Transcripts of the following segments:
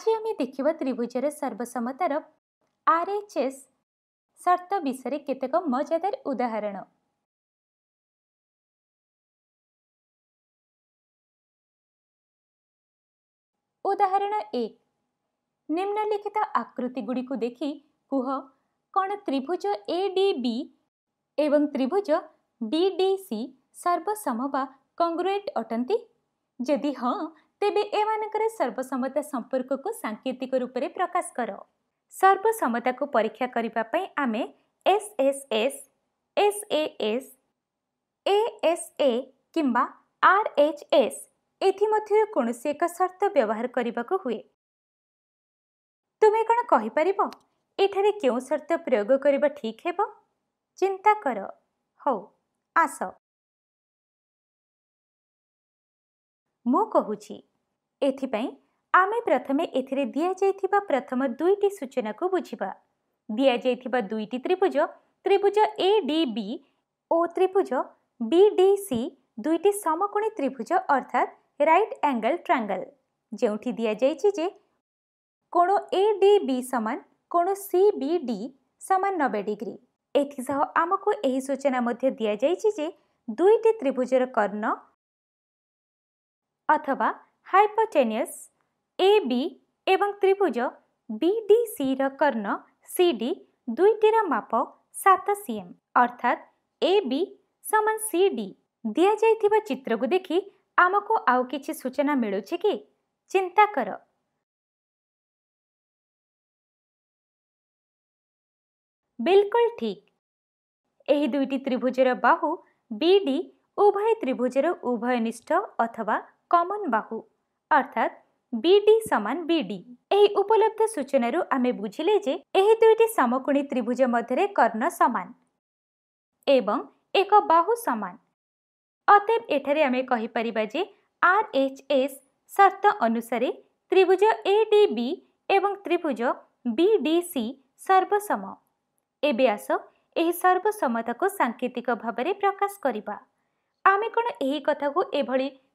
आज आम देखा त्रिभुज सर्वसम्मतार आर एच एस सर्त विषय केतक मजादार उदाहरण उदाहरण एक निम्नलिखित आकृति गुड़ी देख कह कण त्रिभुज ए डी बी एवं त्रिभुज बी डी सी सर्वसम्मवा कंग्रुएट अटंती जदि हाँ ତେବେ ଏମାନଙ୍କର ସର୍ବସମ୍ମତା ସମ୍ପର୍କକୁ ସାଙ୍କେତିକ ରୂପରେ ପ୍ରକାଶ କର ସର୍ବସମ୍ମତାକୁ ପରୀକ୍ଷା କରିବା ପାଇଁ ଆମେ S S S S A S A S A କିମ୍ବା ଆର୍ ଏଚ୍ ଏସ୍ ଏଥିମଧ୍ୟରୁ କୌଣସି ଏକ ସର୍ତ୍ତ ବ୍ୟବହାର କରିବାକୁ ହୁଏ ତୁମେ କ'ଣ କହିପାରିବ ଏଠାରେ କେଉଁ ସର୍ତ୍ତ ପ୍ରୟୋଗ କରିବା ଠିକ୍ ହେବ ଚିନ୍ତା କର ହଉ ଆସ ମୁଁ କହୁଛି ଏଥିପାଇଁ ଆମେ ପ୍ରଥମେ ଏଥିରେ ଦିଆଯାଇଥିବା ପ୍ରଥମ ଦୁଇଟି ସୂଚନାକୁ ବୁଝିବା ଦିଆଯାଇଥିବା ଦୁଇଟି ତ୍ରିଭୁଜ ତ୍ରିଭୁଜ ଏ ଡି ବି ଓ ତ୍ରିଭୁଜ ବି ଡି ସି ଦୁଇଟି ସମକୋଣୀ ତ୍ରିଭୁଜ ଅର୍ଥାତ୍ ରାଇଟ୍ ଆଙ୍ଗଲ୍ ଟ୍ରାଙ୍ଗଲ୍ ଯେଉଁଠି ଦିଆଯାଇଛି ଯେ କୋଣ ଏ ଡି ବି ସମାନ କୋଣ ସି ବି ଡି ସମାନ ନବେ ଡିଗ୍ରୀ ଏଥିସହ ଆମକୁ ଏହି ସୂଚନା ମଧ୍ୟ ଦିଆଯାଇଛି ଯେ ଦୁଇଟି ତ୍ରିଭୁଜର କର୍ଣ୍ଣ ଅଥବା ହାଇପୋଟେନିୟସ୍ ଏ ବି ଏବଂ ତ୍ରିଭୁଜ ବିଡିସିର କର୍ଣ୍ଣ ସି ଡି ଦୁଇଟିର ମାପ ସାତ ସିଏମ୍ ଅର୍ଥାତ୍ ଏ ବି ସମାନ ସି ଡି ଦିଆଯାଇଥିବା ଚିତ୍ରକୁ ଦେଖି ଆମକୁ ଆଉ କିଛି ସୂଚନା ମିଳୁଛି କି ଚିନ୍ତା କର ବିଲକୁଲ ଠିକ୍ ଏହି ଦୁଇଟି ତ୍ରିଭୁଜର ବାହୁ ବିଡି ଉଭୟ ତ୍ରିଭୁଜର ଉଭୟନିଷ୍ଠ ଅଥବା କମନ୍ ବାହୁ অর্থাৎ বিডি সমান বিডি এই উপলব্ধ সূচনার আমি বুঝলে যে এই দুইটি সমকোণী ত্রিভুজ মধ্যে কর্ণ সমান এবং এক বাহু সমান অতএব এখানে আমি কহিপারিবা যে আর এইচ এস সর্ত ଅନୁସାରେ ତ୍ରିଭୁଜ ଏ ଡି ବି ଏବଂ ତ୍ରିଭୁଜ ବି ଡି ସି ସର୍ବସମ ଏବେ ଆସ ଏହି ସର୍ବସମତାକୁ ସାଙ୍କେତିକ ଭାବରେ ପ୍ରକାଶ କରିବା ଆମେ କ'ଣ ଏହି କଥାକୁ ଏଭଳି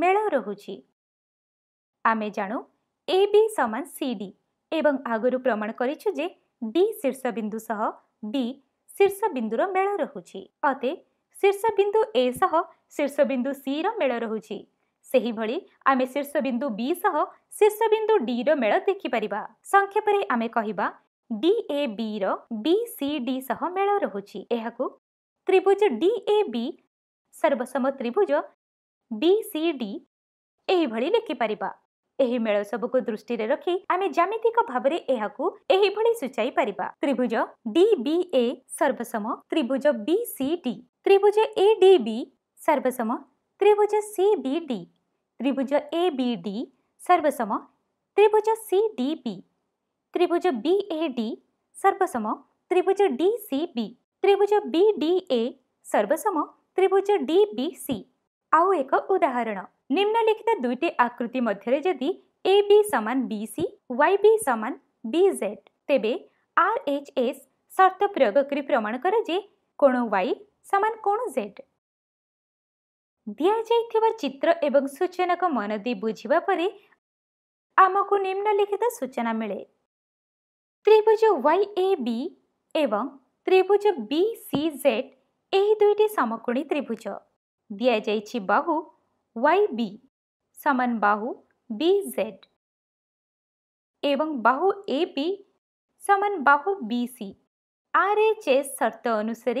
ମେଳ ରହୁଛି ଆମେ ଜାଣୁ ଏ ବି ସମାନ ସି ଡି ଏବଂ ଆଗରୁ ପ୍ରମାଣ କରିଛୁ ଯେ ଡି ଶୀର୍ଷ ବିନ୍ଦୁ ସହ ବି ଶୀର୍ଷ ବିନ୍ଦୁର ମେଳ ରହୁଛି ଅତେ ଶୀର୍ଷ ବିନ୍ଦୁ ଏ ସହ ଶୀର୍ଷ ବିନ୍ଦୁ ସିର ମେଳ ରହୁଛି ସେହିଭଳି ଆମେ ଶୀର୍ଷ ବିନ୍ଦୁ ବି ସହ ଶୀର୍ଷ ବିନ୍ଦୁ ଡିର ମେଳ ଦେଖିପାରିବା ସଂକ୍ଷେପରେ ଆମେ କହିବା ଡି ଏ ବିର ବି ସି ଡି ସହ ମେଳ ରହୁଛି ଏହାକୁ ତ୍ରିଭୁଜ ଡି ଏ ବି ସର୍ବସମ ତ୍ରିଭୁଜ बी लिखिपर यह मेल सबक दृष्टि रखी आम जमितिक भाव में सूचाई पार त्रिभुज डी ए सर्वसम त्रिभुज बी त्रिभुज ए डी सर्वसम त्रिभुज सी त्रिभुज ए बी डी सर्वसम त्रिभुज सी त्रिभुज बी डी सर्वसम त्रिभुज डी त्रिभुज बी सर्वसम त्रिभुज डी सी ଆଉ ଏକ ଉଦାହରଣ ନିମ୍ନଲିଖିତ ଦୁଇଟି ଆକୃତି ମଧ୍ୟରେ ଯଦି ଏ ବି ସମାନ ବି ସି ୱାଇ ବି ସମାନ ବି ଜେଡ୍ ତେବେ ଆର୍ ଏଚ୍ ଏସ୍ ସର୍ତ୍ତ ପ୍ରୟୋଗ କରି ପ୍ରମାଣ କର ଯେ କୋଣ ୱାଇ ସମାନ କୋଣ ଜେଡ୍ ଦିଆଯାଇଥିବା ଚିତ୍ର ଏବଂ ସୂଚନାକୁ ମନ ଦେଇ ବୁଝିବା ପରେ ଆମକୁ ନିମ୍ନଲିଖିତ ସୂଚନା ମିଳେ ତ୍ରିଭୁଜ ୱାଇ ଏ ବି ଏବଂ ତ୍ରିଭୁଜ ବି ସି ଜେଡ୍ ଏହି ଦୁଇଟି ସମକୋଣୀ ତ୍ରିଭୁଜ दिया बाहु वाई बी सामान बाहु बी जेड एवं बाहु ए बी सामान बाहु B C R H S सर्त अनुसार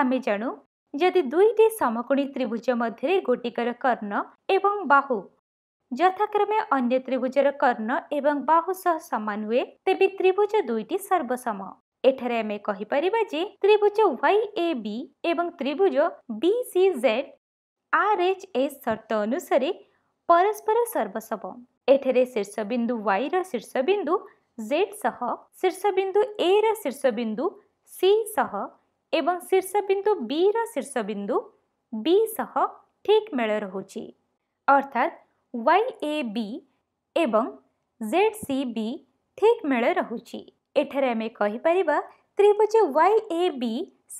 आम जाणु ଯଦି ଦୁଇଟି ସମକୋଣୀ ତ୍ରିଭୁଜ ମଧ୍ୟରେ ଗୋଟିକର କର୍ଣ୍ଣ ଏବଂ ବାହୁ ଯଥାକ୍ରମେ ଅନ୍ୟ ତ୍ରିଭୁଜର କର୍ଣ୍ଣ ଏବଂ ବାହୁ ସହ ସମାନ ହୁଏ ତେବେ ତ୍ରିଭୁଜ ଦୁଇଟି ସର୍ବସମ एठरे आम कहीपर जे त्रिभुज वाई ए बी एवं त्रिभुज B C Z R H A सर्त अनुसार परस्पर सर्वसव एठरे बिंदु वाई बिंदु जेड सह शीर्ष बिंदु ए बिंदु सी सह एवं बिंदु बी बिंदु बी सह ठीक मेल रोच अर्थात वाई ए बी एवं जेड सी बी ठीक मेल रोची एठार आम कहीपर त्रिभुज वाई ए बी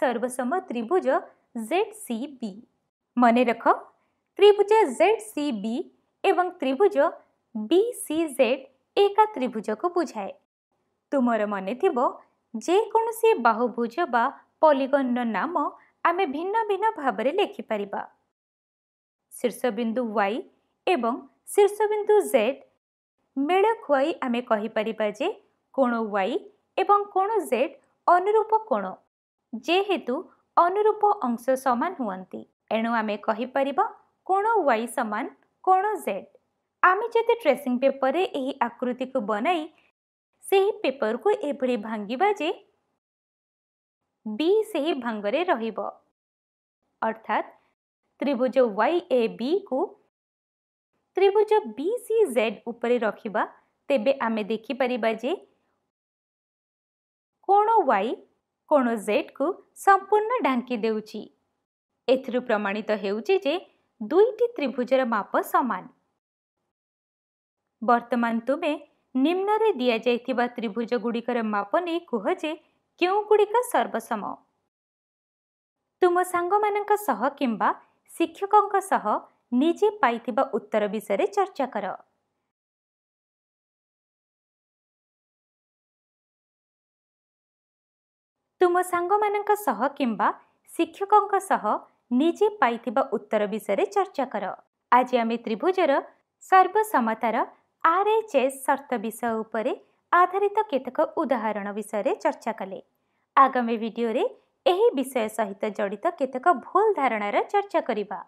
सर्वसम त्रिभुज जेड सी बी रख त्रिभुज जेड सी बी एवं त्रिभुज बी सी जेड एका त्रिभुज को बुझाए तुमर मन थी जेकोसी बाहुभुज बा पलिगन राम आम भिन्न भिन्न भाव लिखिपर शीर्षबिंदु वाई एवं शीर्षबिंदु जेड मेड़ खुआई आम कहीपरिया जे कोण वाई एवं कोण जेड अनुरूप कोण जेहेतु अनुरूप अंश सामान हमें एणु आम कहीपर कोण वाई सामान कोण जेड आम जब ट्रेसींग पेपर यह आकृति को बनाई से ही पेपर को यह भांगे बी से ही भांगे रर्थात त्रिभुज वाई ए बी को त्रिभुज बी सी जेड उपरे रखा तेब आम देखिपर जे କୋଣ ୱାଇ କୋଣ ଜେଡ଼୍କୁ ସମ୍ପୂର୍ଣ୍ଣ ଢାଙ୍କି ଦେଉଛି ଏଥିରୁ ପ୍ରମାଣିତ ହେଉଛି ଯେ ଦୁଇଟି ତ୍ରିଭୁଜର ମାପ ସମାନ ବର୍ତ୍ତମାନ ତୁମେ ନିମ୍ନରେ ଦିଆଯାଇଥିବା ତ୍ରିଭୁଜଗୁଡ଼ିକର ମାପ ନେଇ କୁହ ଯେ କେଉଁଗୁଡ଼ିକ ସର୍ବସମ ତୁମ ସାଙ୍ଗମାନଙ୍କ ସହ କିମ୍ବା ଶିକ୍ଷକଙ୍କ ସହ ନିଜେ ପାଇଥିବା ଉତ୍ତର ବିଷୟରେ ଚର୍ଚ୍ଚା କର ତୁମ ସାଙ୍ଗମାନଙ୍କ ସହ କିମ୍ବା ଶିକ୍ଷକଙ୍କ ସହ ନିଜେ ପାଇଥିବା ଉତ୍ତର ବିଷୟରେ ଚର୍ଚ୍ଚା କର ଆଜି ଆମେ ତ୍ରିଭୁଜର ସର୍ବସମ୍ମତାର ଆର୍ ଏଚ୍ ଏସ୍ ସର୍ତ୍ତ ବିଷୟ ଉପରେ ଆଧାରିତ କେତେକ ଉଦାହରଣ ବିଷୟରେ ଚର୍ଚ୍ଚା କଲେ ଆଗାମୀ ଭିଡ଼ିଓରେ ଏହି ବିଷୟ ସହିତ ଜଡ଼ିତ କେତେକ ଭୁଲ ଧାରଣାର ଚର୍ଚ୍ଚା କରିବା